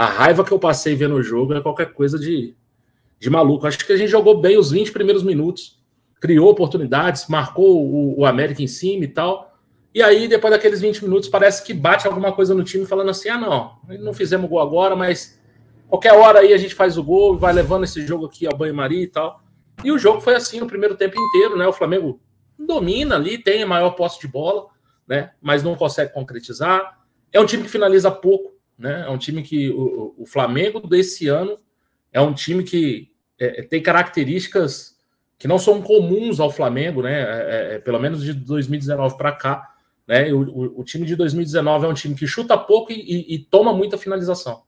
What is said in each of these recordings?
A raiva que eu passei vendo o jogo é qualquer coisa de, de maluco. Acho que a gente jogou bem os 20 primeiros minutos, criou oportunidades, marcou o, o América em cima e tal. E aí, depois daqueles 20 minutos, parece que bate alguma coisa no time falando assim: ah, não, não fizemos gol agora, mas qualquer hora aí a gente faz o gol, vai levando esse jogo aqui ao banho-maria e tal. E o jogo foi assim o primeiro tempo inteiro, né? O Flamengo domina ali, tem a maior posse de bola, né? Mas não consegue concretizar. É um time que finaliza pouco né? É um time que o, o Flamengo desse ano é um time que é, é, tem características que não são comuns ao Flamengo, né? É, é, é pelo menos de 2019 para cá, né? O, o, o, time de 2019 é um time que chuta pouco e, e, e, toma muita finalização,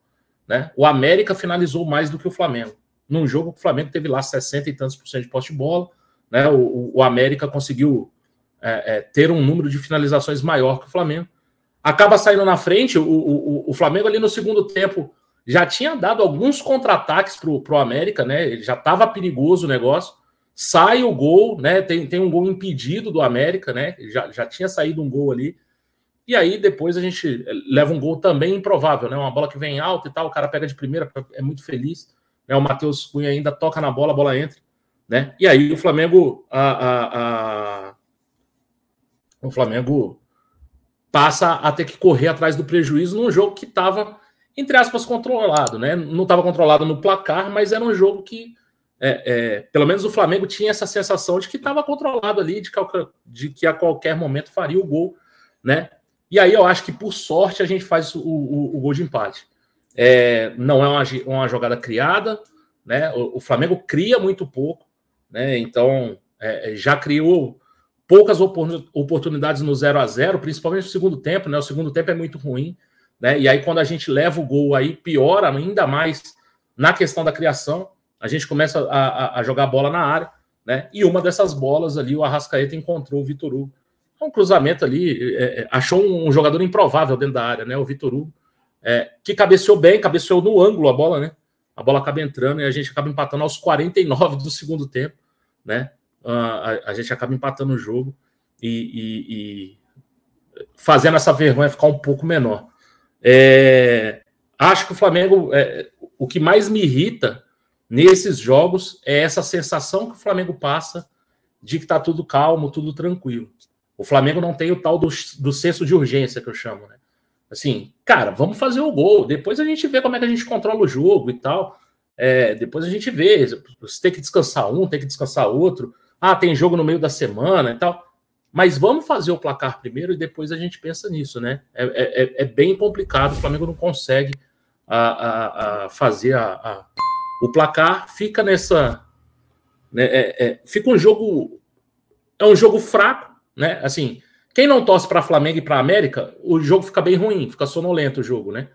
né? O América finalizou mais do que o Flamengo. Num jogo que o Flamengo teve lá 60 e tantos por cento de poste de bola, né? O, o América conseguiu é, ter um número de finalizações maior que o Flamengo acaba saindo na frente. O, o, o Flamengo ali no segundo tempo já tinha dado alguns contra-ataques pro, pro América, né? Ele já estava perigoso o negócio. Sai o gol, né? Tem, tem um gol impedido do América, né? Já, já tinha saído um gol ali. E aí depois a gente leva um gol também improvável, né? Uma bola que vem alta e tal, o cara pega de primeira, é muito feliz. Né? O Matheus Cunha ainda toca na bola, a bola entra, né? E aí o Flamengo. A, a, a... O Flamengo passa a ter que correr atrás do prejuízo num jogo que estava, entre aspas, controlado, né? Não estava controlado no placar, mas era um jogo que, é, é, pelo menos o Flamengo tinha essa sensação de que estava controlado ali, de, de que a qualquer momento faria o gol, né? E aí eu acho que, por sorte, a gente faz o, o, o gol de empate. É, não é uma, uma, jogada criada, né? O, o, Flamengo cria muito pouco, né? Então, é, é, já criou poucas oportunidades no 0 a 0 principalmente no segundo tempo, né? O segundo tempo é muito ruim, né? E aí, quando a gente leva o gol aí, piora ainda mais na questão da criação. A gente começa a, a, a jogar bola na área, né? E uma dessas bolas ali, o Arrascaeta encontrou o Vitor Hugo. É um cruzamento ali, é, é achou um jogador improvável dentro da área, né? O Vitor Hugo, é, que cabeceou bem, cabeceou no ângulo a bola, né? A bola acaba entrando e a gente acaba empatando aos 49 do segundo tempo, né? Ah, a, a gente acaba empatando o jogo e, e, e, fazendo essa vergonha ficar um pouco menor. É, acho que o Flamengo, é, o que mais me irrita nesses jogos é essa sensação que o Flamengo passa de que está tudo calmo, tudo tranquilo. O Flamengo não tem o tal do, do senso de urgência que eu chamo, né? Assim, cara, vamos fazer o gol. Depois a gente vê como é que a gente controla o jogo e tal. É, depois a gente vê se tem que descansar um, tem que descansar outro. Ah, tem jogo no meio da semana e tal. Mas vamos fazer o placar primeiro e depois a gente pensa nisso, né? É, é, é, é bem complicado. O Flamengo não consegue a, a, a fazer a, o placar. Fica nessa. Né, é, é, fica um jogo. É um jogo fraco, né? Assim, quem não torce para Flamengo e para América, o jogo fica bem ruim, fica sonolento o jogo, né?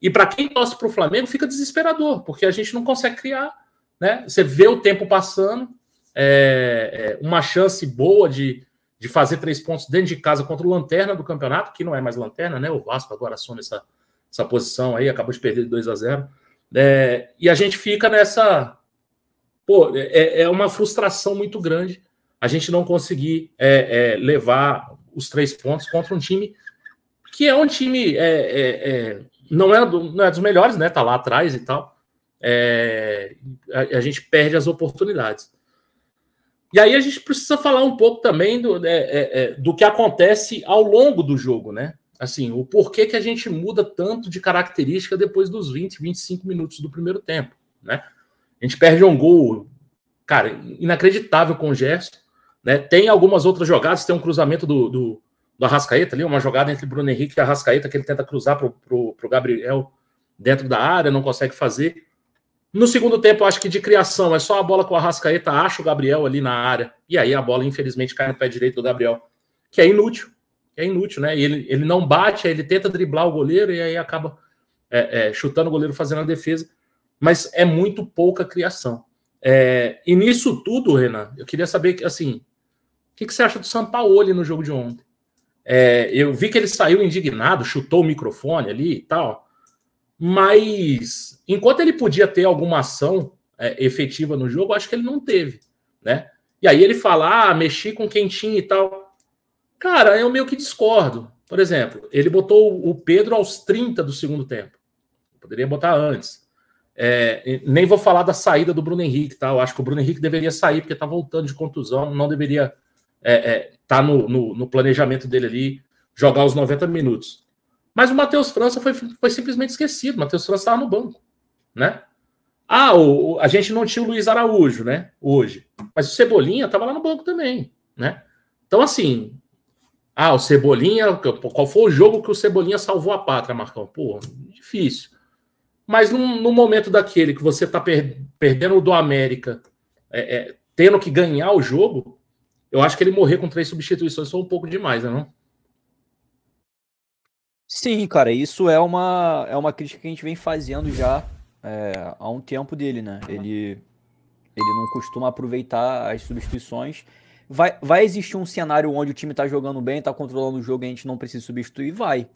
E para quem torce para o Flamengo, fica desesperador, porque a gente não consegue criar, né? Você vê o tempo passando, é, é, uma chance boa de, de fazer três pontos dentro de casa contra o Lanterna do campeonato, que não é mais Lanterna, né? O Vasco agora assume essa, essa posição aí, acabou de perder 2 a 0 é, E a gente fica nessa. Pô, é, é, é, uma frustração muito grande a gente não conseguir é, levar os três pontos contra um time que é um time. não, é do, não é dos melhores, né? Tá lá atrás e tal. É, a, a, gente perde as oportunidades. E aí a gente precisa falar um pouco também do, é, é, é, do que acontece ao longo do jogo, né? Assim, o porquê que a gente muda tanto de característica depois dos 20, 25 minutos do primeiro tempo, né? A gente perde um gol, cara, inacreditável com o gesto, né? Tem algumas outras jogadas, tem um cruzamento do, do, do Arrascaeta ali, uma jogada entre Bruno Henrique e Arrascaeta que ele tenta cruzar para o Gabriel dentro da área, não consegue fazer. No segundo tempo, acho que de criação, é só a bola com o Arrascaeta, acha o Gabriel ali na área. E aí a bola, infelizmente, cai no pé direito do Gabriel, que é inútil. Que é inútil, né? E ele, ele não bate, ele tenta driblar o goleiro e aí acaba é, é, chutando o goleiro, fazendo a defesa. Mas é muito pouca criação. É, e nisso tudo, Renan, eu queria saber, assim, o que, que, você acha do Sampaoli no jogo de ontem? É, eu vi que ele saiu indignado, chutou o microfone ali e tal. Mas enquanto ele podia ter alguma ação é, efetiva no jogo, acho que ele não teve, né? E aí ele fala, ah, mexi com quem tinha e tal. Cara, eu meio que discordo. Por exemplo, ele botou o Pedro aos 30 do segundo tempo. Poderia botar antes. É, nem vou falar da saída do Bruno Henrique, tá? Eu acho que o Bruno Henrique deveria sair, porque tá voltando de contusão, não deveria estar é, é, tá no, no, no planejamento dele ali jogar os 90 minutos. Mas o Matheus França foi, foi simplesmente esquecido. O Matheus França estava no banco, né? Ah, o, a gente não tinha o Luiz Araújo, né? Hoje. Mas o Cebolinha estava lá no banco também, né? Então, assim. Ah, o Cebolinha. Qual foi o jogo que o Cebolinha salvou a pátria, Marcão? Pô, difícil. Mas no momento daquele que você está per, perdendo o do América, é, é, tendo que ganhar o jogo, eu acho que ele morrer com três substituições foi um pouco demais, né? Não? Sim, cara, isso é uma, é uma crítica que a gente vem fazendo já é, há um tempo dele, né? Ele, ele não costuma aproveitar as substituições. Vai, vai existir um cenário onde o time tá jogando bem, tá controlando o jogo e a gente não precisa substituir? Vai.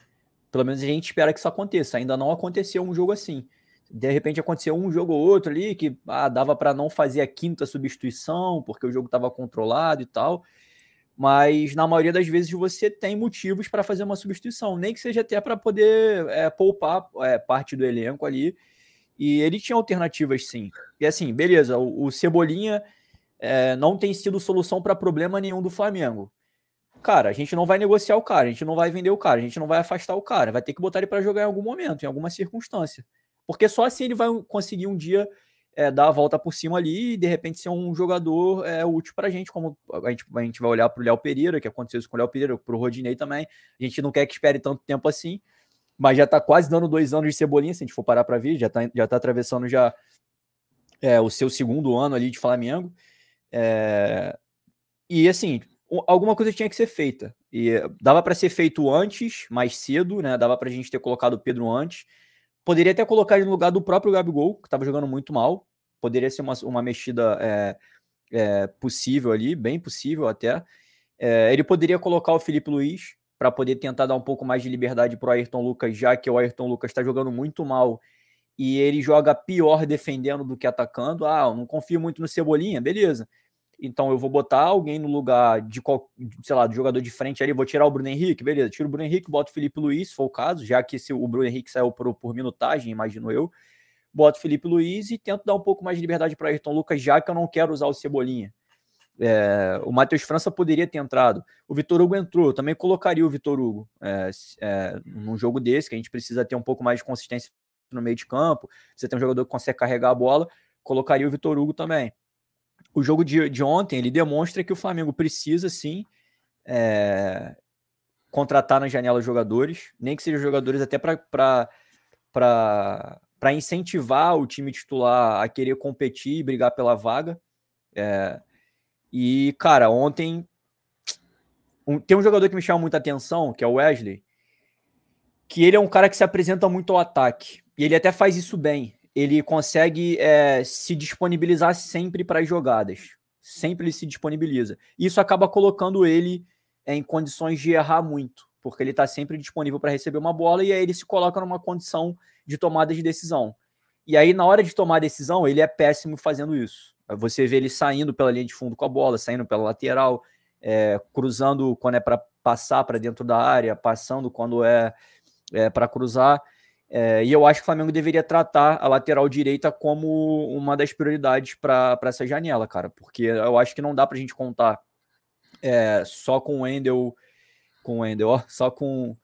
Pelo menos a gente espera que isso aconteça. Ainda não aconteceu um jogo assim. De repente aconteceu um jogo ou outro ali que ah, dava para não fazer a quinta substituição, porque o jogo estava controlado e tal. Mas na maioria das vezes você tem motivos para fazer uma substituição, nem que seja até para poder é, poupar é, parte do elenco ali. E ele tinha alternativas sim. E assim, beleza, o, o Cebolinha é, não tem sido solução para problema nenhum do Flamengo. Cara, a gente não vai negociar o cara, a gente não vai vender o cara, a gente não vai afastar o cara, vai ter que botar ele para jogar em algum momento, em alguma circunstância. Porque só assim ele vai conseguir um dia é, dar a volta por cima ali e de repente ser um jogador é, útil para a gente, como a gente, a gente vai olhar para o Léo Pereira, que aconteceu isso com o Léo Pereira, para o Rodinei também. A gente não quer que espere tanto tempo assim, mas já está quase dando dois anos de Cebolinha, se a gente for parar para ver, já está já tá atravessando já é, o seu segundo ano ali de Flamengo. É, e assim, alguma coisa tinha que ser feita. E dava para ser feito antes, mais cedo, né? Dava para a gente ter colocado o Pedro antes Poderia até colocar ele no lugar do próprio Gabigol, que estava jogando muito mal. Poderia ser uma, uma mexida é, é, possível ali, bem possível até. É, ele poderia colocar o Felipe Luiz para poder tentar dar um pouco mais de liberdade para o Ayrton Lucas, já que o Ayrton Lucas está jogando muito mal e ele joga pior defendendo do que atacando. Ah, eu não confio muito no Cebolinha, beleza. Então eu vou botar alguém no lugar de, sei lá, do jogador de frente ali, vou tirar o Bruno Henrique, beleza, tiro o Bruno Henrique, boto o Felipe Luiz, se for o caso, já que se o Bruno Henrique saiu por, por minutagem, imagino eu, boto o Felipe Luiz e tento dar um pouco mais de liberdade para Ayrton Lucas, já que eu não quero usar o Cebolinha. É, o Matheus França poderia ter entrado. O Vitor Hugo entrou, eu também colocaria o Vitor Hugo é, é, num jogo desse, que a gente precisa ter um pouco mais de consistência no meio de campo, você tem um jogador que consegue carregar a bola, colocaria o Vitor Hugo também o jogo de, de ontem ele demonstra que o Flamengo precisa sim é, contratar na janela jogadores, nem que sejam jogadores até para incentivar o time titular a querer competir e brigar pela vaga. É, e, cara, ontem um, tem um jogador que me chama muita atenção, que é o Wesley, que ele é um cara que se apresenta muito ao ataque. E ele até faz isso bem ele consegue é, se disponibilizar sempre para as jogadas. Sempre ele se disponibiliza. Isso acaba colocando ele em condições de errar muito, porque ele está sempre disponível para receber uma bola e aí ele se coloca numa condição de tomada de decisão. E aí, na hora de tomar a decisão, ele é péssimo fazendo isso. Você vê ele saindo pela linha de fundo com a bola, saindo pela lateral, é, cruzando quando é para passar para dentro da área, passando quando é, é para cruzar. É, e eu acho que o Flamengo deveria tratar a lateral direita como uma das prioridades para essa janela, cara, porque eu acho que não dá para a gente contar é, só com o Wendel, com o Endel ó, só com,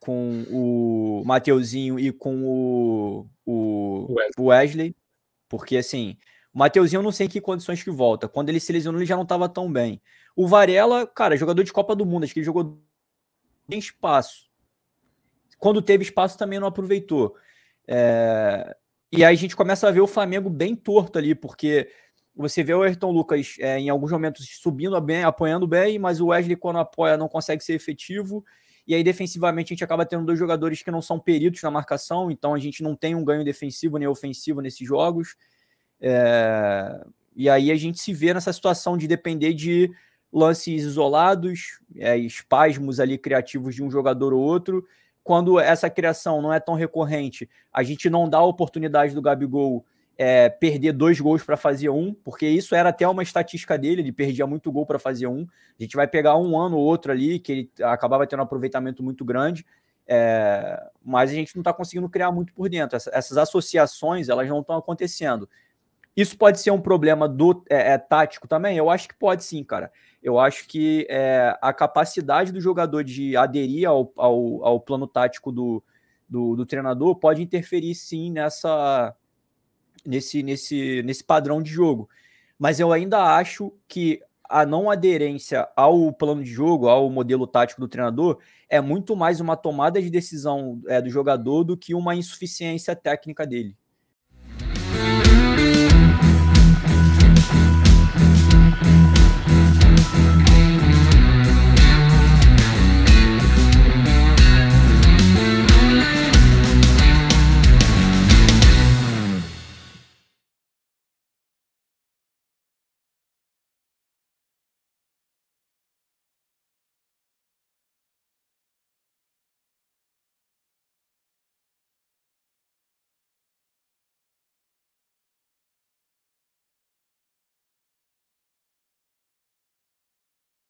com o Mateuzinho e com o, o Wesley. Wesley porque assim, o Mateuzinho eu não sei em que condições que volta, quando ele se lesionou ele já não estava tão bem. O Varela, cara, jogador de Copa do Mundo, acho que ele jogou bem espaço. Quando teve espaço também não aproveitou. É... E aí a gente começa a ver o Flamengo bem torto ali, porque você vê o Ayrton Lucas é, em alguns momentos subindo bem, apoiando bem, mas o Wesley, quando apoia, não consegue ser efetivo. E aí, defensivamente, a gente acaba tendo dois jogadores que não são peritos na marcação, então a gente não tem um ganho defensivo nem ofensivo nesses jogos. É... E aí a gente se vê nessa situação de depender de lances isolados, é, espasmos ali criativos de um jogador ou outro, quando essa criação não é tão recorrente, a gente não dá a oportunidade do Gabigol é, perder dois gols para fazer um, porque isso era até uma estatística dele, ele perdia muito gol para fazer um. A gente vai pegar um ano ou outro ali, que ele acabava tendo um aproveitamento muito grande, é, mas a gente não está conseguindo criar muito por dentro. essas associações, elas não estão acontecendo. Isso pode ser um problema do é, é, tático também? Eu acho que pode sim, cara. Eu acho que é, a capacidade do jogador de aderir ao, ao, ao plano tático do, do, do, treinador pode interferir sim nessa nesse, nesse, nesse padrão de jogo. Mas eu ainda acho que a não aderência ao plano de jogo, ao modelo tático do treinador, é muito mais uma tomada de decisão é, do jogador do que uma insuficiência técnica dele.